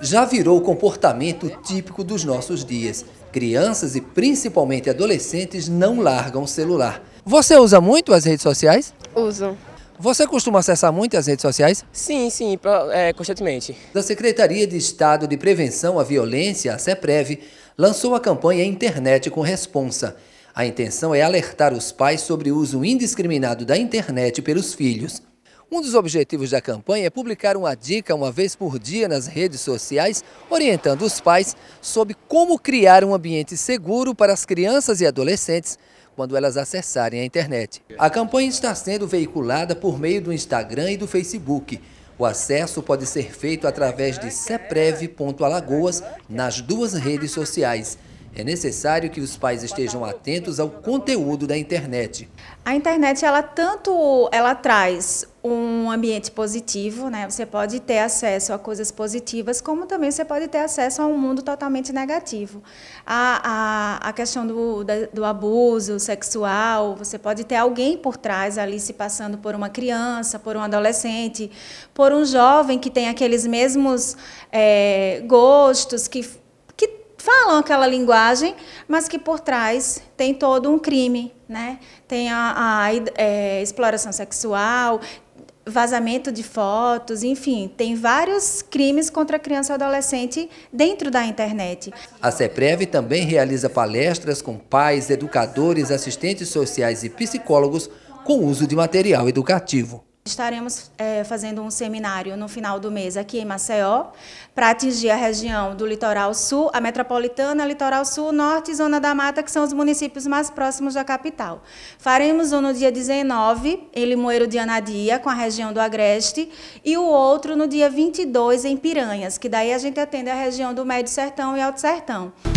já virou comportamento típico dos nossos dias. Crianças e principalmente adolescentes não largam o celular. Você usa muito as redes sociais? Uso. Você costuma acessar muito as redes sociais? Sim, sim, é, constantemente. Da Secretaria de Estado de Prevenção à Violência, a CEPREV, lançou a campanha Internet com Responsa. A intenção é alertar os pais sobre o uso indiscriminado da internet pelos filhos. Um dos objetivos da campanha é publicar uma dica uma vez por dia nas redes sociais, orientando os pais sobre como criar um ambiente seguro para as crianças e adolescentes quando elas acessarem a internet. A campanha está sendo veiculada por meio do Instagram e do Facebook. O acesso pode ser feito através de seprev.alagoas nas duas redes sociais é necessário que os pais estejam atentos ao conteúdo da internet. A internet ela tanto ela traz um ambiente positivo, né? Você pode ter acesso a coisas positivas, como também você pode ter acesso a um mundo totalmente negativo. A, a, a questão do, da, do abuso sexual, você pode ter alguém por trás ali se passando por uma criança, por um adolescente, por um jovem que tem aqueles mesmos é, gostos que falam aquela linguagem, mas que por trás tem todo um crime, né? Tem a, a é, exploração sexual, vazamento de fotos, enfim, tem vários crimes contra a criança e adolescente dentro da internet. A CEPREV também realiza palestras com pais, educadores, assistentes sociais e psicólogos com uso de material educativo. Estaremos é, fazendo um seminário no final do mês aqui em Maceió, para atingir a região do litoral sul, a metropolitana, litoral sul, norte e zona da mata, que são os municípios mais próximos da capital. Faremos um no dia 19, em Limoeiro de Anadia, com a região do Agreste, e o outro no dia 22, em Piranhas, que daí a gente atende a região do Médio Sertão e Alto Sertão.